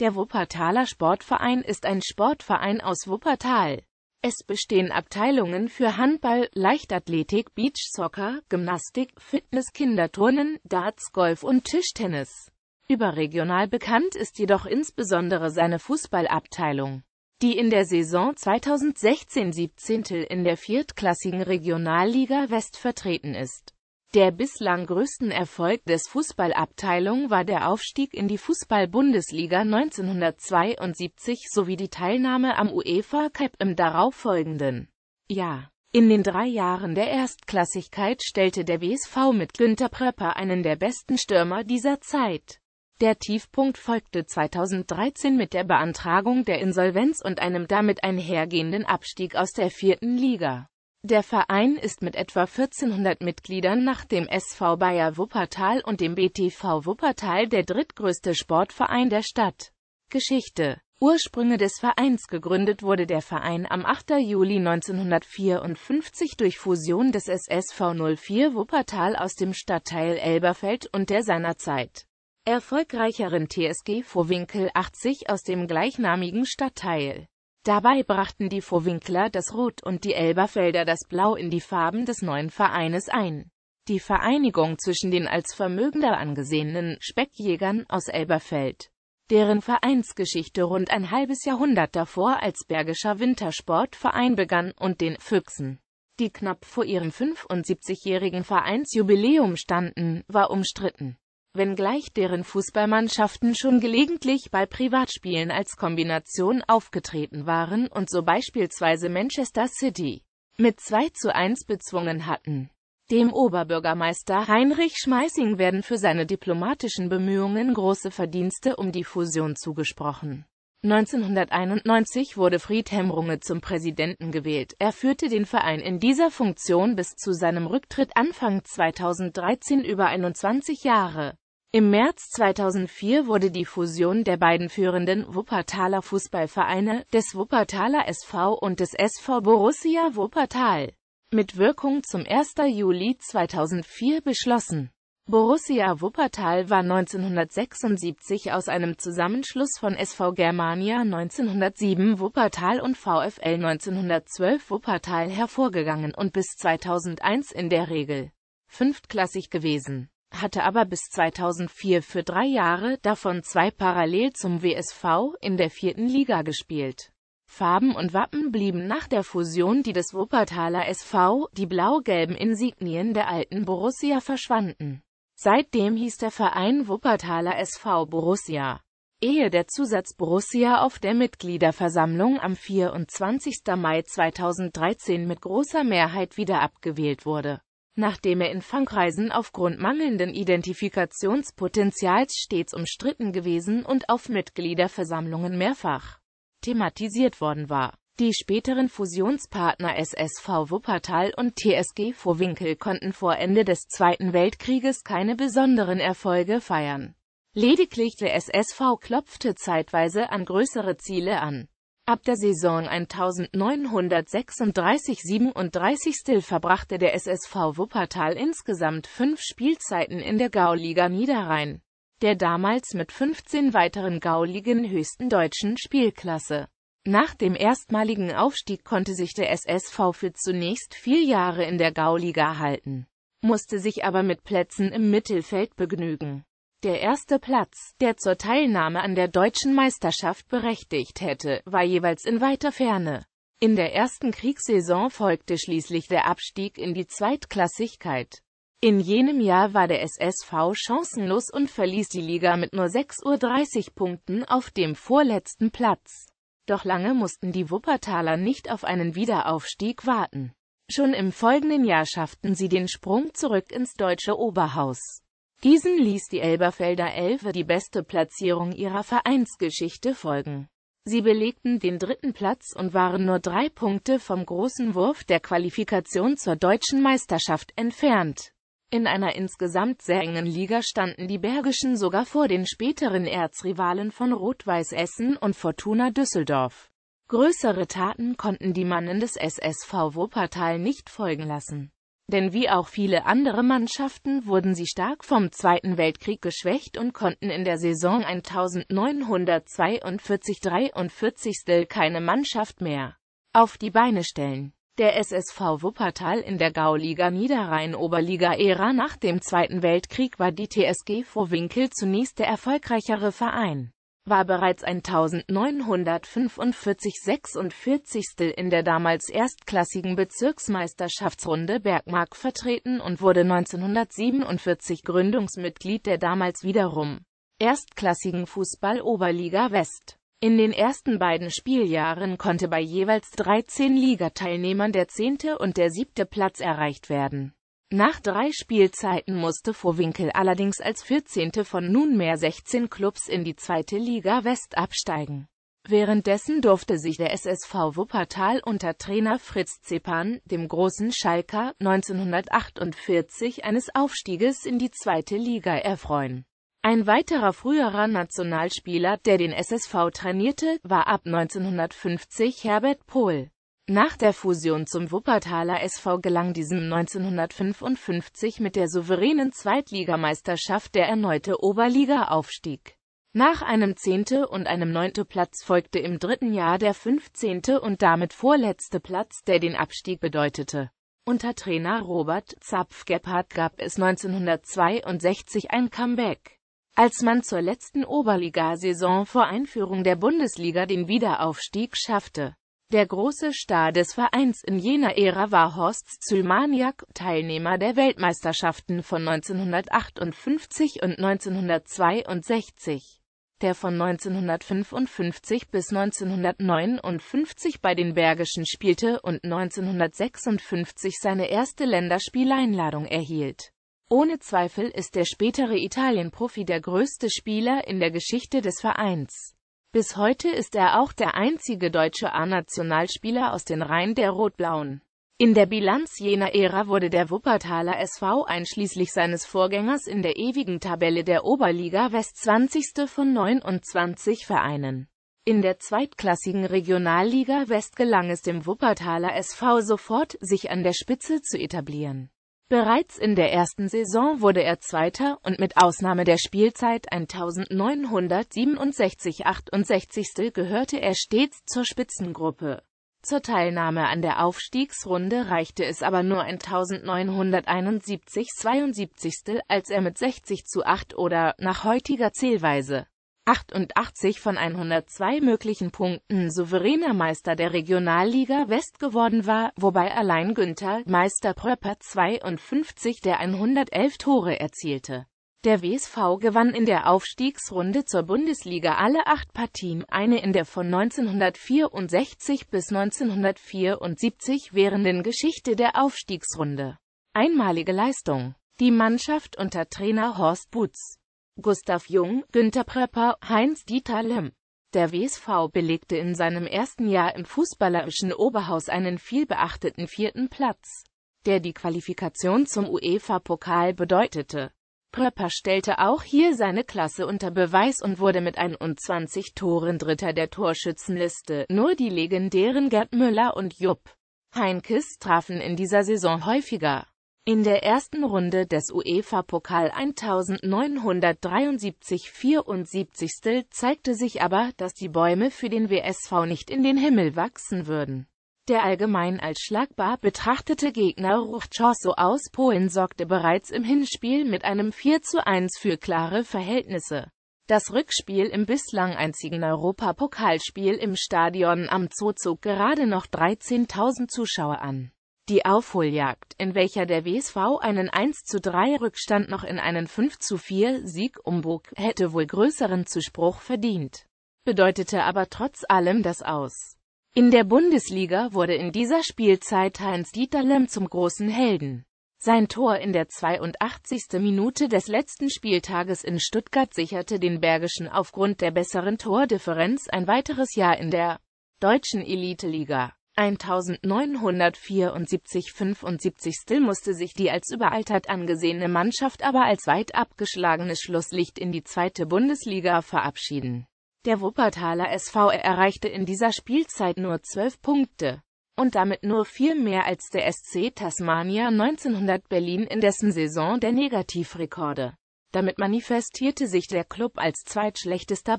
Der Wuppertaler Sportverein ist ein Sportverein aus Wuppertal. Es bestehen Abteilungen für Handball, Leichtathletik, Beachsoccer, Gymnastik, Fitness, Kinderturnen, Darts, Golf und Tischtennis. Überregional bekannt ist jedoch insbesondere seine Fußballabteilung, die in der Saison 2016-17 in der viertklassigen Regionalliga West vertreten ist der bislang größten Erfolg des Fußballabteilung war der Aufstieg in die Fußball-Bundesliga 1972 sowie die Teilnahme am UEFA Cup im darauffolgenden Jahr. In den drei Jahren der Erstklassigkeit stellte der WSV mit Günter Pröpper einen der besten Stürmer dieser Zeit. Der Tiefpunkt folgte 2013 mit der Beantragung der Insolvenz und einem damit einhergehenden Abstieg aus der vierten Liga. Der Verein ist mit etwa 1400 Mitgliedern nach dem SV Bayer Wuppertal und dem BTV Wuppertal der drittgrößte Sportverein der Stadt. Geschichte Ursprünge des Vereins Gegründet wurde der Verein am 8. Juli 1954 durch Fusion des SSV 04 Wuppertal aus dem Stadtteil Elberfeld und der seinerzeit erfolgreicheren TSG Vorwinkel 80 aus dem gleichnamigen Stadtteil. Dabei brachten die Vorwinkler das Rot und die Elberfelder das Blau in die Farben des neuen Vereines ein. Die Vereinigung zwischen den als vermögender angesehenen Speckjägern aus Elberfeld, deren Vereinsgeschichte rund ein halbes Jahrhundert davor als Bergischer Wintersportverein begann, und den Füchsen, die knapp vor ihrem 75-jährigen Vereinsjubiläum standen, war umstritten wenngleich deren Fußballmannschaften schon gelegentlich bei Privatspielen als Kombination aufgetreten waren und so beispielsweise Manchester City mit 2 zu 1 bezwungen hatten. Dem Oberbürgermeister Heinrich Schmeissing werden für seine diplomatischen Bemühungen große Verdienste um die Fusion zugesprochen. 1991 wurde Friedhelm Runge zum Präsidenten gewählt. Er führte den Verein in dieser Funktion bis zu seinem Rücktritt Anfang 2013 über 21 Jahre. Im März 2004 wurde die Fusion der beiden führenden Wuppertaler Fußballvereine, des Wuppertaler SV und des SV Borussia Wuppertal, mit Wirkung zum 1. Juli 2004 beschlossen. Borussia Wuppertal war 1976 aus einem Zusammenschluss von SV Germania 1907 Wuppertal und VfL 1912 Wuppertal hervorgegangen und bis 2001 in der Regel fünftklassig gewesen hatte aber bis 2004 für drei Jahre, davon zwei parallel zum WSV, in der vierten Liga gespielt. Farben und Wappen blieben nach der Fusion die des Wuppertaler SV, die blau-gelben Insignien der alten Borussia verschwanden. Seitdem hieß der Verein Wuppertaler SV Borussia. Ehe der Zusatz Borussia auf der Mitgliederversammlung am 24. Mai 2013 mit großer Mehrheit wieder abgewählt wurde nachdem er in Fangreisen aufgrund mangelnden Identifikationspotenzials stets umstritten gewesen und auf Mitgliederversammlungen mehrfach thematisiert worden war. Die späteren Fusionspartner SSV Wuppertal und TSG Vorwinkel konnten vor Ende des Zweiten Weltkrieges keine besonderen Erfolge feiern. Lediglich der SSV klopfte zeitweise an größere Ziele an. Ab der Saison 1936-37 verbrachte der SSV Wuppertal insgesamt fünf Spielzeiten in der Gauliga Niederrhein, der damals mit 15 weiteren Gauligen höchsten deutschen Spielklasse. Nach dem erstmaligen Aufstieg konnte sich der SSV für zunächst vier Jahre in der Gauliga halten, musste sich aber mit Plätzen im Mittelfeld begnügen. Der erste Platz, der zur Teilnahme an der deutschen Meisterschaft berechtigt hätte, war jeweils in weiter Ferne. In der ersten Kriegssaison folgte schließlich der Abstieg in die Zweitklassigkeit. In jenem Jahr war der SSV chancenlos und verließ die Liga mit nur 6.30 Punkten auf dem vorletzten Platz. Doch lange mussten die Wuppertaler nicht auf einen Wiederaufstieg warten. Schon im folgenden Jahr schafften sie den Sprung zurück ins deutsche Oberhaus. Diesen ließ die Elberfelder Elfe die beste Platzierung ihrer Vereinsgeschichte folgen. Sie belegten den dritten Platz und waren nur drei Punkte vom großen Wurf der Qualifikation zur deutschen Meisterschaft entfernt. In einer insgesamt sehr engen Liga standen die Bergischen sogar vor den späteren Erzrivalen von Rot-Weiß Essen und Fortuna Düsseldorf. Größere Taten konnten die Mannen des SSV Wuppertal nicht folgen lassen denn wie auch viele andere Mannschaften wurden sie stark vom Zweiten Weltkrieg geschwächt und konnten in der Saison 1942-43 keine Mannschaft mehr auf die Beine stellen. Der SSV Wuppertal in der Gauliga Niederrhein-Oberliga-Ära nach dem Zweiten Weltkrieg war die TSG Vorwinkel zunächst der erfolgreichere Verein war bereits 1945-46. in der damals erstklassigen Bezirksmeisterschaftsrunde Bergmark vertreten und wurde 1947 Gründungsmitglied der damals wiederum erstklassigen Fußball-Oberliga West. In den ersten beiden Spieljahren konnte bei jeweils 13 Ligateilnehmern der zehnte und der siebte Platz erreicht werden. Nach drei Spielzeiten musste Vorwinkel allerdings als 14. von nunmehr 16 Clubs in die zweite Liga West absteigen. Währenddessen durfte sich der SSV Wuppertal unter Trainer Fritz Zeppan, dem großen Schalker, 1948 eines Aufstieges in die zweite Liga erfreuen. Ein weiterer früherer Nationalspieler, der den SSV trainierte, war ab 1950 Herbert Pohl. Nach der Fusion zum Wuppertaler SV gelang diesem 1955 mit der souveränen Zweitligameisterschaft der erneute Oberliga-Aufstieg. Nach einem zehnte und einem neunte Platz folgte im dritten Jahr der fünfzehnte und damit vorletzte Platz, der den Abstieg bedeutete. Unter Trainer Robert Zapf-Gebhardt gab es 1962 ein Comeback. Als man zur letzten Oberligasaison vor Einführung der Bundesliga den Wiederaufstieg schaffte, der große Star des Vereins in jener Ära war Horst Zülmaniak, Teilnehmer der Weltmeisterschaften von 1958 und 1962, der von 1955 bis 1959 bei den Bergischen spielte und 1956 seine erste Länderspieleinladung erhielt. Ohne Zweifel ist der spätere Italienprofi der größte Spieler in der Geschichte des Vereins. Bis heute ist er auch der einzige deutsche A-Nationalspieler aus den Reihen der Rot-Blauen. In der Bilanz jener Ära wurde der Wuppertaler SV einschließlich seines Vorgängers in der ewigen Tabelle der Oberliga West 20. von 29 Vereinen. In der zweitklassigen Regionalliga West gelang es dem Wuppertaler SV sofort, sich an der Spitze zu etablieren. Bereits in der ersten Saison wurde er Zweiter und mit Ausnahme der Spielzeit 1967-68 gehörte er stets zur Spitzengruppe. Zur Teilnahme an der Aufstiegsrunde reichte es aber nur 1971-72, als er mit 60 zu 8 oder, nach heutiger Zählweise, 88 von 102 möglichen Punkten souveräner Meister der Regionalliga West geworden war, wobei allein Günther Meister Pröpper 52 der 111 Tore erzielte. Der WSV gewann in der Aufstiegsrunde zur Bundesliga alle acht Partien, eine in der von 1964 bis 1974 währenden Geschichte der Aufstiegsrunde. Einmalige Leistung. Die Mannschaft unter Trainer Horst Butz Gustav Jung, Günter Prepper, Heinz-Dieter Lemm. Der WSV belegte in seinem ersten Jahr im fußballerischen Oberhaus einen vielbeachteten vierten Platz, der die Qualifikation zum UEFA-Pokal bedeutete. Prepper stellte auch hier seine Klasse unter Beweis und wurde mit 21 Toren Dritter der Torschützenliste, nur die legendären Gerd Müller und Jupp Heinkes trafen in dieser Saison häufiger. In der ersten Runde des UEFA-Pokal 1973-74 zeigte sich aber, dass die Bäume für den WSV nicht in den Himmel wachsen würden. Der allgemein als schlagbar betrachtete Gegner Ruchczoso aus Polen sorgte bereits im Hinspiel mit einem 4 zu 1 für klare Verhältnisse. Das Rückspiel im bislang einzigen Europapokalspiel im Stadion am Zoo zog gerade noch 13.000 Zuschauer an. Die Aufholjagd, in welcher der WSV einen 1 zu 3 Rückstand noch in einen 5 zu 4 Sieg umbog, hätte wohl größeren Zuspruch verdient, bedeutete aber trotz allem das Aus. In der Bundesliga wurde in dieser Spielzeit Heinz-Dieter Lemm zum großen Helden. Sein Tor in der 82. Minute des letzten Spieltages in Stuttgart sicherte den Bergischen aufgrund der besseren Tordifferenz ein weiteres Jahr in der deutschen Eliteliga. 1974-75 musste sich die als überaltert angesehene Mannschaft aber als weit abgeschlagenes Schlusslicht in die zweite Bundesliga verabschieden. Der Wuppertaler SV erreichte in dieser Spielzeit nur zwölf Punkte und damit nur viel mehr als der SC Tasmania 1900 Berlin in dessen Saison der Negativrekorde. Damit manifestierte sich der Klub als zweitschlechtester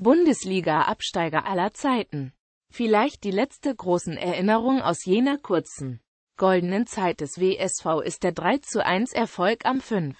Bundesliga-Absteiger aller Zeiten. Vielleicht die letzte großen Erinnerung aus jener kurzen, goldenen Zeit des WSV ist der 3 zu 1 Erfolg am 5.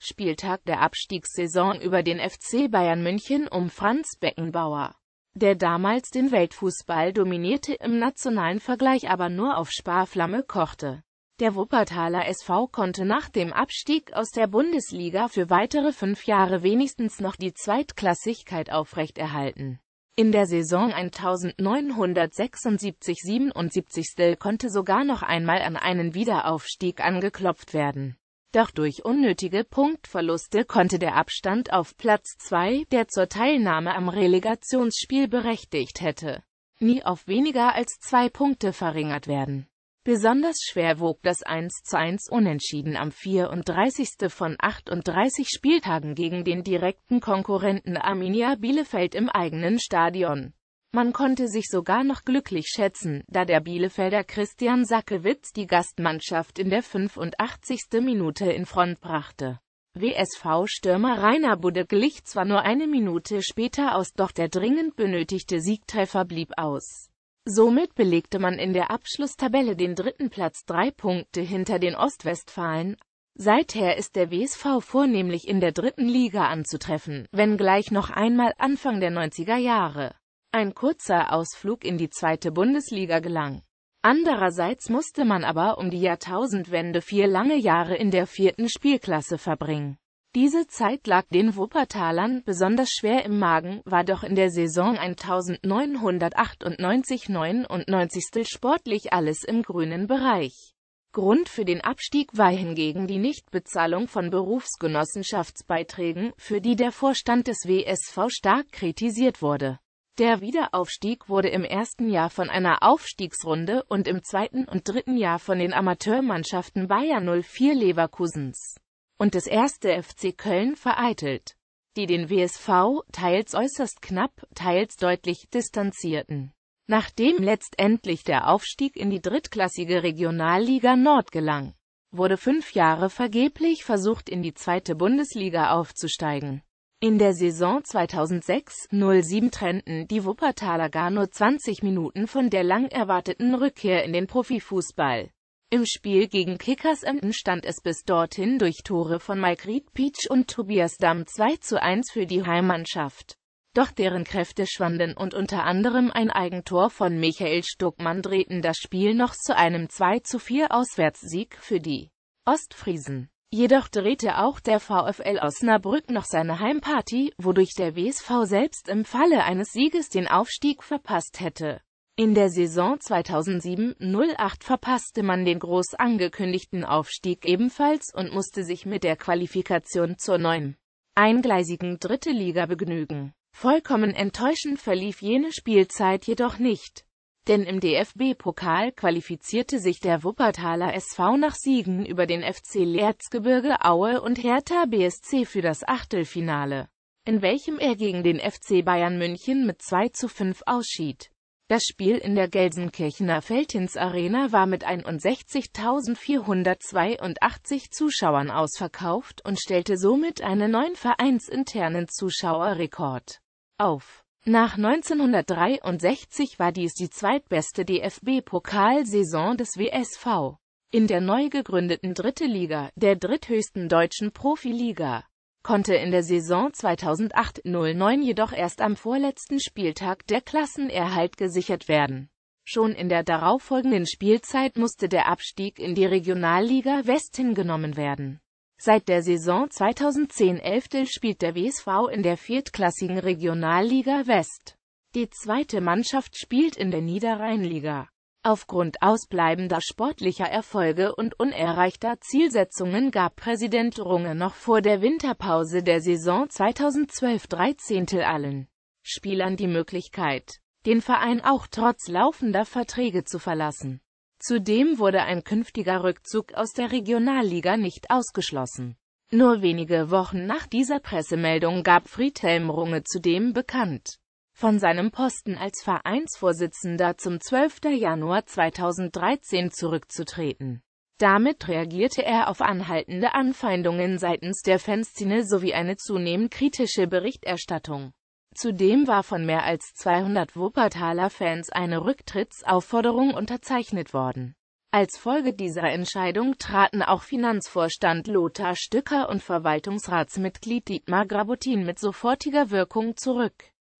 Spieltag der Abstiegssaison über den FC Bayern München um Franz Beckenbauer, der damals den Weltfußball dominierte, im nationalen Vergleich aber nur auf Sparflamme kochte. Der Wuppertaler SV konnte nach dem Abstieg aus der Bundesliga für weitere fünf Jahre wenigstens noch die Zweitklassigkeit aufrechterhalten. In der Saison 1976-77 konnte sogar noch einmal an einen Wiederaufstieg angeklopft werden. Doch durch unnötige Punktverluste konnte der Abstand auf Platz 2, der zur Teilnahme am Relegationsspiel berechtigt hätte, nie auf weniger als zwei Punkte verringert werden. Besonders schwer wog das 1 zu 1 Unentschieden am 34. von 38 Spieltagen gegen den direkten Konkurrenten Arminia Bielefeld im eigenen Stadion. Man konnte sich sogar noch glücklich schätzen, da der Bielefelder Christian Sackewitz die Gastmannschaft in der 85. Minute in Front brachte. WSV-Stürmer Rainer Budde glich zwar nur eine Minute später aus, doch der dringend benötigte Siegtreffer blieb aus. Somit belegte man in der Abschlusstabelle den dritten Platz drei Punkte hinter den Ostwestfalen. Seither ist der WSV vornehmlich in der dritten Liga anzutreffen, wenngleich noch einmal Anfang der 90er Jahre ein kurzer Ausflug in die zweite Bundesliga gelang. Andererseits musste man aber um die Jahrtausendwende vier lange Jahre in der vierten Spielklasse verbringen. Diese Zeit lag den Wuppertalern besonders schwer im Magen, war doch in der Saison 1998-99 sportlich alles im grünen Bereich. Grund für den Abstieg war hingegen die Nichtbezahlung von Berufsgenossenschaftsbeiträgen, für die der Vorstand des WSV stark kritisiert wurde. Der Wiederaufstieg wurde im ersten Jahr von einer Aufstiegsrunde und im zweiten und dritten Jahr von den Amateurmannschaften Bayer 04 Leverkusens und das erste FC Köln vereitelt, die den WSV teils äußerst knapp, teils deutlich distanzierten. Nachdem letztendlich der Aufstieg in die drittklassige Regionalliga Nord gelang, wurde fünf Jahre vergeblich versucht in die zweite Bundesliga aufzusteigen. In der Saison 2006-07 trennten die Wuppertaler gar nur 20 Minuten von der lang erwarteten Rückkehr in den Profifußball. Im Spiel gegen Kickers Emden stand es bis dorthin durch Tore von Mike Reed Peach und Tobias Damm 2 zu 1 für die Heimmannschaft. Doch deren Kräfte schwanden und unter anderem ein Eigentor von Michael Stuckmann drehten das Spiel noch zu einem 2 zu 4 Auswärtssieg für die Ostfriesen. Jedoch drehte auch der VfL Osnabrück noch seine Heimparty, wodurch der WSV selbst im Falle eines Sieges den Aufstieg verpasst hätte. In der Saison 2007-08 verpasste man den groß angekündigten Aufstieg ebenfalls und musste sich mit der Qualifikation zur neuen, eingleisigen Dritte Liga begnügen. Vollkommen enttäuschend verlief jene Spielzeit jedoch nicht, denn im DFB-Pokal qualifizierte sich der Wuppertaler SV nach Siegen über den FC Erzgebirge Aue und Hertha BSC für das Achtelfinale, in welchem er gegen den FC Bayern München mit 2 zu 5 ausschied. Das Spiel in der Gelsenkirchener Feldhins Arena war mit 61.482 Zuschauern ausverkauft und stellte somit einen neuen vereinsinternen Zuschauerrekord auf. Nach 1963 war dies die zweitbeste DFB-Pokalsaison des WSV in der neu gegründeten Dritte Liga, der dritthöchsten deutschen Profiliga konnte in der Saison 2008-09 jedoch erst am vorletzten Spieltag der Klassenerhalt gesichert werden. Schon in der darauffolgenden Spielzeit musste der Abstieg in die Regionalliga West hingenommen werden. Seit der Saison 2010-11 spielt der WSV in der viertklassigen Regionalliga West. Die zweite Mannschaft spielt in der Niederrheinliga. Aufgrund ausbleibender sportlicher Erfolge und unerreichter Zielsetzungen gab Präsident Runge noch vor der Winterpause der Saison 2012-13 allen Spielern die Möglichkeit, den Verein auch trotz laufender Verträge zu verlassen. Zudem wurde ein künftiger Rückzug aus der Regionalliga nicht ausgeschlossen. Nur wenige Wochen nach dieser Pressemeldung gab Friedhelm Runge zudem bekannt, von seinem Posten als Vereinsvorsitzender zum 12. Januar 2013 zurückzutreten. Damit reagierte er auf anhaltende Anfeindungen seitens der Fanszene sowie eine zunehmend kritische Berichterstattung. Zudem war von mehr als 200 Wuppertaler Fans eine Rücktrittsaufforderung unterzeichnet worden. Als Folge dieser Entscheidung traten auch Finanzvorstand Lothar Stücker und Verwaltungsratsmitglied Dietmar Grabutin mit sofortiger Wirkung zurück.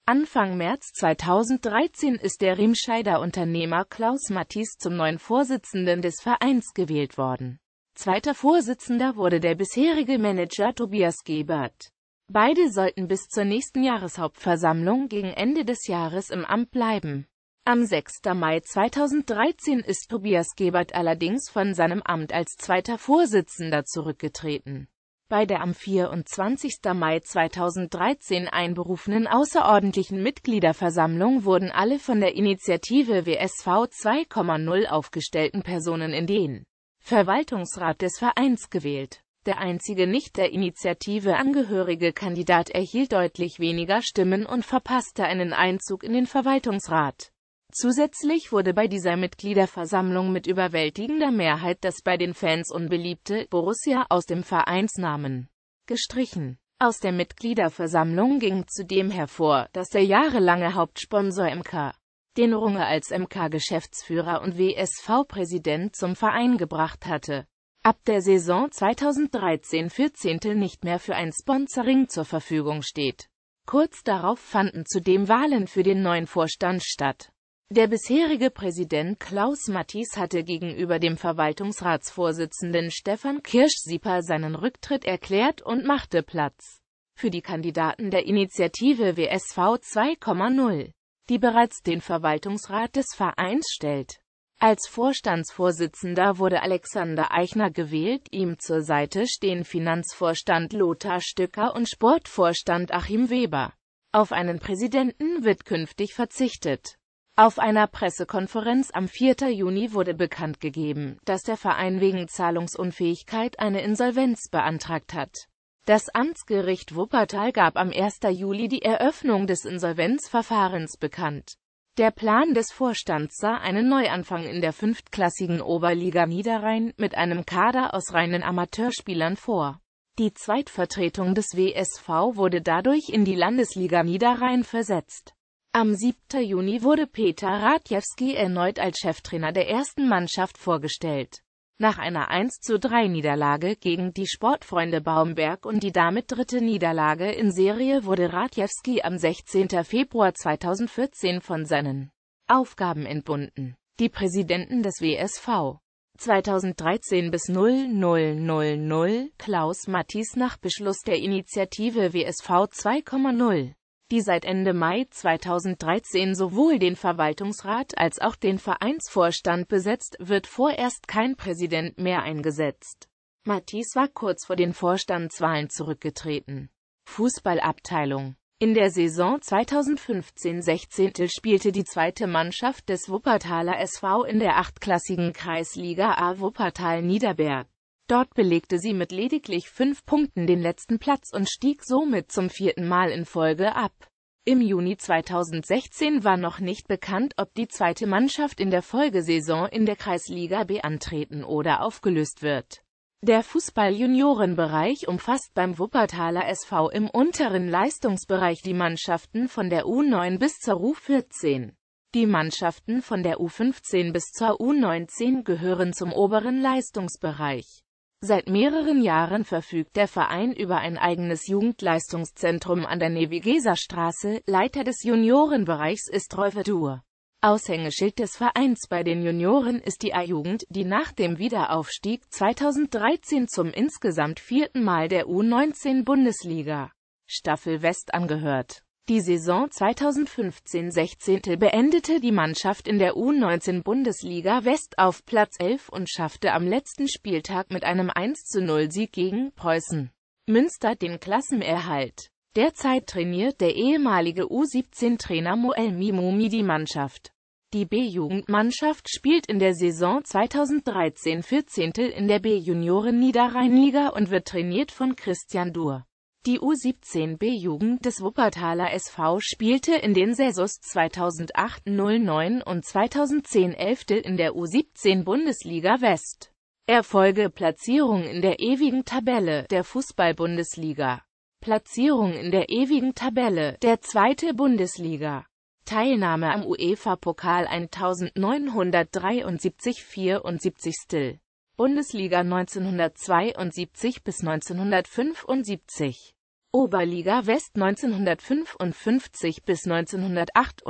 Anfang März 2013 ist der Riemscheider Unternehmer Klaus Matthies zum neuen Vorsitzenden des Vereins gewählt worden. Zweiter Vorsitzender wurde der bisherige Manager Tobias Gebert. Beide sollten bis zur nächsten Jahreshauptversammlung gegen Ende des Jahres im Amt bleiben. Am 6. Mai 2013 ist Tobias Gebert allerdings von seinem Amt als zweiter Vorsitzender zurückgetreten. Bei der am 24. Mai 2013 einberufenen außerordentlichen Mitgliederversammlung wurden alle von der Initiative WSV 2.0 aufgestellten Personen in den Verwaltungsrat des Vereins gewählt. Der einzige nicht der Initiative angehörige Kandidat erhielt deutlich weniger Stimmen und verpasste einen Einzug in den Verwaltungsrat. Zusätzlich wurde bei dieser Mitgliederversammlung mit überwältigender Mehrheit das bei den Fans unbeliebte Borussia aus dem Vereinsnamen gestrichen. Aus der Mitgliederversammlung ging zudem hervor, dass der jahrelange Hauptsponsor MK den Runge als MK-Geschäftsführer und WSV-Präsident zum Verein gebracht hatte. Ab der Saison 2013-14 nicht mehr für ein Sponsoring zur Verfügung steht. Kurz darauf fanden zudem Wahlen für den neuen Vorstand statt. Der bisherige Präsident Klaus Matthies hatte gegenüber dem Verwaltungsratsvorsitzenden Stefan Kirsch-Sieper seinen Rücktritt erklärt und machte Platz für die Kandidaten der Initiative WSV 2.0, die bereits den Verwaltungsrat des Vereins stellt. Als Vorstandsvorsitzender wurde Alexander Eichner gewählt, ihm zur Seite stehen Finanzvorstand Lothar Stücker und Sportvorstand Achim Weber. Auf einen Präsidenten wird künftig verzichtet. Auf einer Pressekonferenz am 4. Juni wurde bekannt gegeben, dass der Verein wegen Zahlungsunfähigkeit eine Insolvenz beantragt hat. Das Amtsgericht Wuppertal gab am 1. Juli die Eröffnung des Insolvenzverfahrens bekannt. Der Plan des Vorstands sah einen Neuanfang in der fünftklassigen Oberliga Niederrhein mit einem Kader aus reinen Amateurspielern vor. Die Zweitvertretung des WSV wurde dadurch in die Landesliga Niederrhein versetzt. Am 7. Juni wurde Peter Radjewski erneut als Cheftrainer der ersten Mannschaft vorgestellt. Nach einer 13 Niederlage gegen die Sportfreunde Baumberg und die damit dritte Niederlage in Serie wurde Radjewski am 16. Februar 2014 von seinen Aufgaben entbunden. Die Präsidenten des WSV 2013 bis 0000 Klaus Matthies nach Beschluss der Initiative WSV 2,0 die seit Ende Mai 2013 sowohl den Verwaltungsrat als auch den Vereinsvorstand besetzt, wird vorerst kein Präsident mehr eingesetzt. Matisse war kurz vor den Vorstandswahlen zurückgetreten. Fußballabteilung in der Saison 2015-16 spielte die zweite Mannschaft des Wuppertaler SV in der achtklassigen Kreisliga A Wuppertal-Niederberg. Dort belegte sie mit lediglich fünf Punkten den letzten Platz und stieg somit zum vierten Mal in Folge ab. Im Juni 2016 war noch nicht bekannt, ob die zweite Mannschaft in der Folgesaison in der Kreisliga B antreten oder aufgelöst wird. Der Fußball-Juniorenbereich umfasst beim Wuppertaler SV im unteren Leistungsbereich die Mannschaften von der U9 bis zur U14. Die Mannschaften von der U15 bis zur U19 gehören zum oberen Leistungsbereich. Seit mehreren Jahren verfügt der Verein über ein eigenes Jugendleistungszentrum an der Nevigeserstraße. Leiter des Juniorenbereichs ist Rolf Dur. Aushängeschild des Vereins bei den Junioren ist die A-Jugend, die nach dem Wiederaufstieg 2013 zum insgesamt vierten Mal der U19-Bundesliga Staffel West angehört die Saison 2015-16 beendete die Mannschaft in der U19-Bundesliga West auf Platz 11 und schaffte am letzten Spieltag mit einem 1-0-Sieg gegen Preußen Münster den Klassenerhalt. Derzeit trainiert der ehemalige U17-Trainer Moel Mimumi die Mannschaft. Die B-Jugendmannschaft spielt in der Saison 2013-14 in der B-Junioren-Niederrheinliga und wird trainiert von Christian Dur. Die U17B-Jugend des Wuppertaler SV spielte in den Saisons 2008-09 und 2010-11 in der U17-Bundesliga West. Erfolge Platzierung in der ewigen Tabelle der Fußball-Bundesliga. Platzierung in der ewigen Tabelle der zweite Bundesliga. Teilnahme am UEFA-Pokal 1973-74 Bundesliga 1972 bis 1975 Oberliga West 1955 bis 1958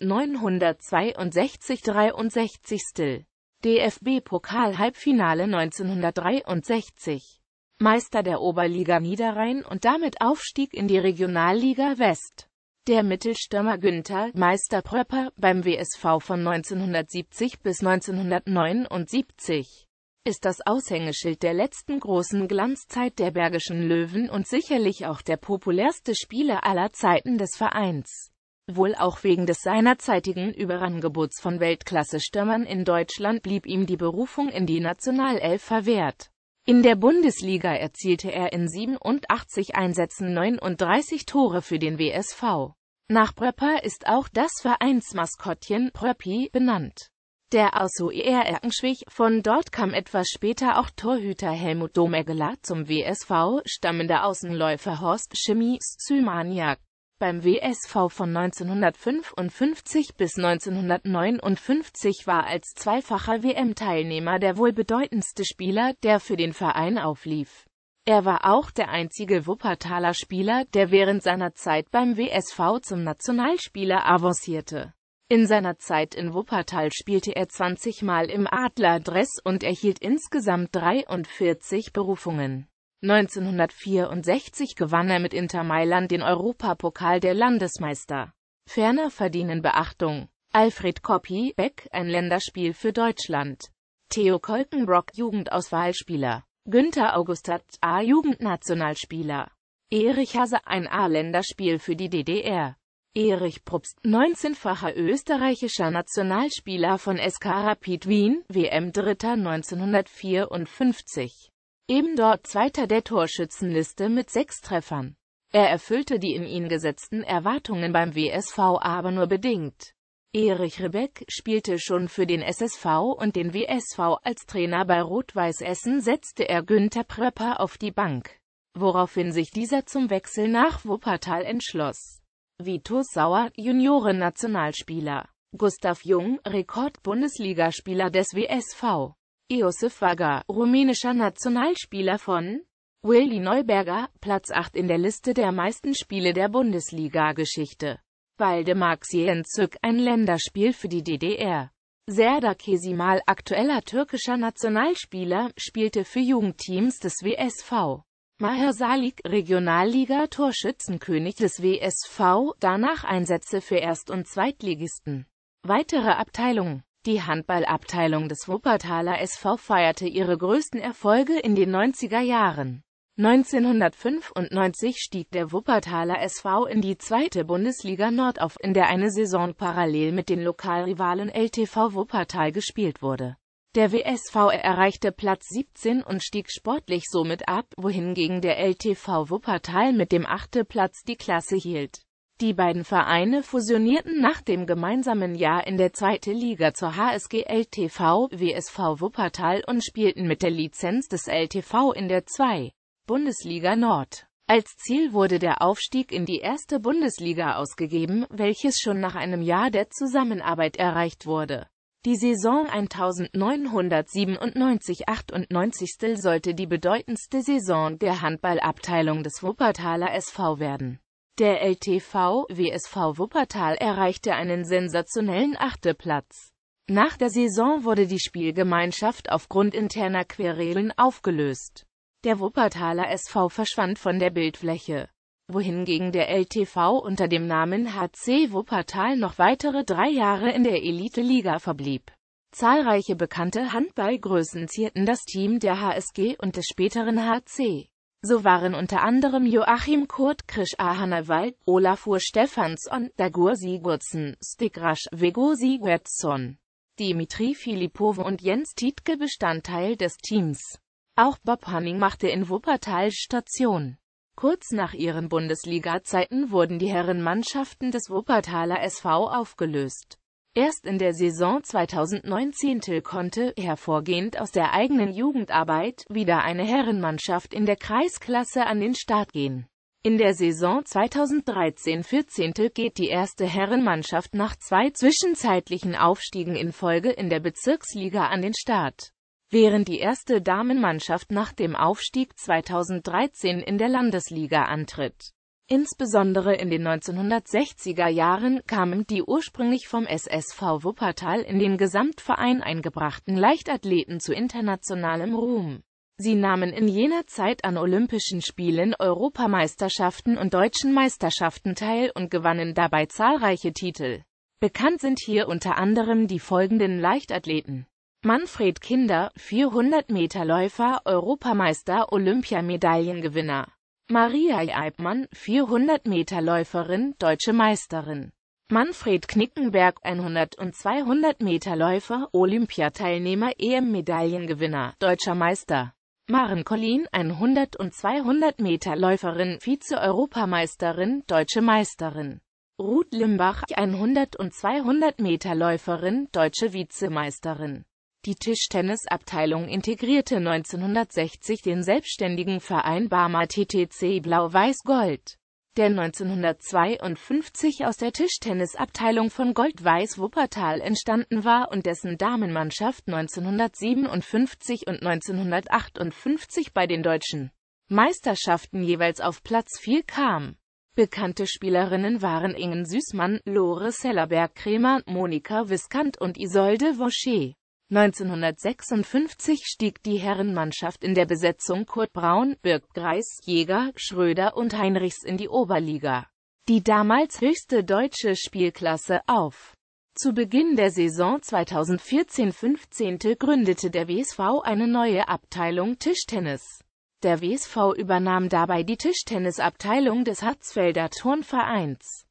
1962 63 DFB-Pokal Halbfinale 1963 Meister der Oberliga Niederrhein und damit Aufstieg in die Regionalliga West. Der Mittelstürmer Günther Meister Pröpper beim WSV von 1970 bis 1979 ist das Aushängeschild der letzten großen Glanzzeit der Bergischen Löwen und sicherlich auch der populärste Spieler aller Zeiten des Vereins. Wohl auch wegen des seinerzeitigen Überangebots von Weltklasse-Stürmern in Deutschland blieb ihm die Berufung in die Nationalelf verwehrt. In der Bundesliga erzielte er in 87 Einsätzen 39 Tore für den WSV. Nach Pröpper ist auch das Vereinsmaskottchen Pröppi benannt der aus UER Erkenschwich, von dort kam etwas später auch Torhüter Helmut Domegeler zum WSV, stammender Außenläufer Horst Schimmi Symaniak. Beim WSV von 1955 bis 1959 war als zweifacher WM-Teilnehmer der wohl bedeutendste Spieler, der für den Verein auflief. Er war auch der einzige Wuppertaler Spieler, der während seiner Zeit beim WSV zum Nationalspieler avancierte. In seiner Zeit in Wuppertal spielte er 20 Mal im Adler-Dress und erhielt insgesamt 43 Berufungen. 1964 gewann er mit Inter Mailand den Europapokal der Landesmeister. Ferner verdienen Beachtung Alfred Koppi, Beck, ein Länderspiel für Deutschland. Theo Kolkenbrock, Jugendauswahlspieler. Günther Augustat, A-Jugendnationalspieler. Erich Hase, ein A-Länderspiel für die DDR. Erich Probst, 19-facher österreichischer Nationalspieler von SK Rapid Wien, WM-Dritter 1954. Eben dort Zweiter der Torschützenliste mit sechs Treffern. Er erfüllte die in ihn gesetzten Erwartungen beim WSV aber nur bedingt. Erich Rebeck spielte schon für den SSV und den WSV als Trainer bei Rot-Weiß Essen setzte er Günther Prepper auf die Bank, woraufhin sich dieser zum Wechsel nach Wuppertal entschloss. Vitus Sauer, Juniorennationalspieler. Gustav Jung, Rekord-Bundesligaspieler des WSV. Iosif Wagger, rumänischer Nationalspieler von Willy Neuberger, Platz 8 in der Liste der meisten Spiele der Bundesliga-Geschichte. Waldemar Xienzük, ein Länderspiel für die DDR. Serdar Kesimal, aktueller türkischer Nationalspieler, spielte für Jugendteams des WSV. Maher Salik, Regionalliga-Torschützenkönig des WSV, danach Einsätze für Erst- und Zweitligisten. Weitere Abteilungen Die Handballabteilung des Wuppertaler SV feierte ihre größten Erfolge in den 90er Jahren. 1995 stieg der Wuppertaler SV in die zweite Bundesliga Nord auf, in der eine Saison parallel mit den Lokalrivalen LTV Wuppertal gespielt wurde der WSV erreichte Platz 17 und stieg sportlich somit ab, wohingegen der LTV Wuppertal mit dem 8. Platz die Klasse hielt. Die beiden Vereine fusionierten nach dem gemeinsamen Jahr in der zweite Liga zur HSG LTV WSV Wuppertal und spielten mit der Lizenz des LTV in der 2. Bundesliga Nord. Als Ziel wurde der Aufstieg in die erste Bundesliga ausgegeben, welches schon nach einem Jahr der Zusammenarbeit erreicht wurde. Die Saison 1997-98 sollte die bedeutendste Saison der Handballabteilung des Wuppertaler SV werden. Der LTV WSV Wuppertal erreichte einen sensationellen achten Platz. Nach der Saison wurde die Spielgemeinschaft aufgrund interner Querelen aufgelöst. Der Wuppertaler SV verschwand von der Bildfläche wohingegen der LTV unter dem Namen HC Wuppertal noch weitere drei Jahre in der Elite-Liga verblieb. Zahlreiche bekannte Handballgrößen zierten das Team der HSG und des späteren HC. So waren unter anderem Joachim Kurt, Krisch Ahanawald, Olafur Stephansson, Dagur Sigurdsson, Stigrasch, Vigo Sigurdsson, Dimitri Filipow und Jens Tietke Bestandteil des Teams. Auch Bob Hanning machte in Wuppertal Station. Kurz nach ihren Bundesliga-Zeiten wurden die Herrenmannschaften des Wuppertaler SV aufgelöst. Erst in der Saison 2019 10 konnte, hervorgehend aus der eigenen Jugendarbeit, wieder eine Herrenmannschaft in der Kreisklasse an den Start gehen. In der Saison 2013-14 geht die erste Herrenmannschaft nach zwei zwischenzeitlichen Aufstiegen in Folge in der Bezirksliga an den Start während die erste Damenmannschaft nach dem Aufstieg 2013 in der Landesliga antritt. Insbesondere in den 1960er Jahren kamen die ursprünglich vom SSV Wuppertal in den Gesamtverein eingebrachten Leichtathleten zu internationalem Ruhm. Sie nahmen in jener Zeit an Olympischen Spielen, Europameisterschaften und deutschen Meisterschaften teil und gewannen dabei zahlreiche Titel. Bekannt sind hier unter anderem die folgenden Leichtathleten. Manfred Kinder, 400-Meter-Läufer, Europameister, Olympiamedaillengewinner. Maria Eibmann, 400-Meter-Läuferin, deutsche Meisterin. Manfred Knickenberg, 100- und 200-Meter-Läufer, Olympiateilnehmer, EM-Medaillengewinner, deutscher Meister. Maren Collin, 100- und 200-Meter-Läuferin, Vize-Europameisterin, deutsche Meisterin. Ruth Limbach, 100- und 200-Meter-Läuferin, deutsche Vizemeisterin. Die Tischtennisabteilung integrierte 1960 den selbstständigen Verein Barmer TTC Blau-Weiß-Gold, der 1952 aus der Tischtennisabteilung von Gold-Weiß Wuppertal entstanden war und dessen Damenmannschaft 1957 und 1958 bei den deutschen Meisterschaften jeweils auf Platz 4 kam. Bekannte Spielerinnen waren Ingen Süßmann, Lore Sellerberg-Kremer, Monika Wiskant und Isolde Vaucher. 1956 stieg die Herrenmannschaft in der Besetzung Kurt Braun, Birk Greis, Jäger, Schröder und Heinrichs in die Oberliga, die damals höchste deutsche Spielklasse, auf. Zu Beginn der Saison 2014-15 gründete der WSV eine neue Abteilung Tischtennis. Der WSV übernahm dabei die Tischtennisabteilung des Hatzfelder Turnvereins.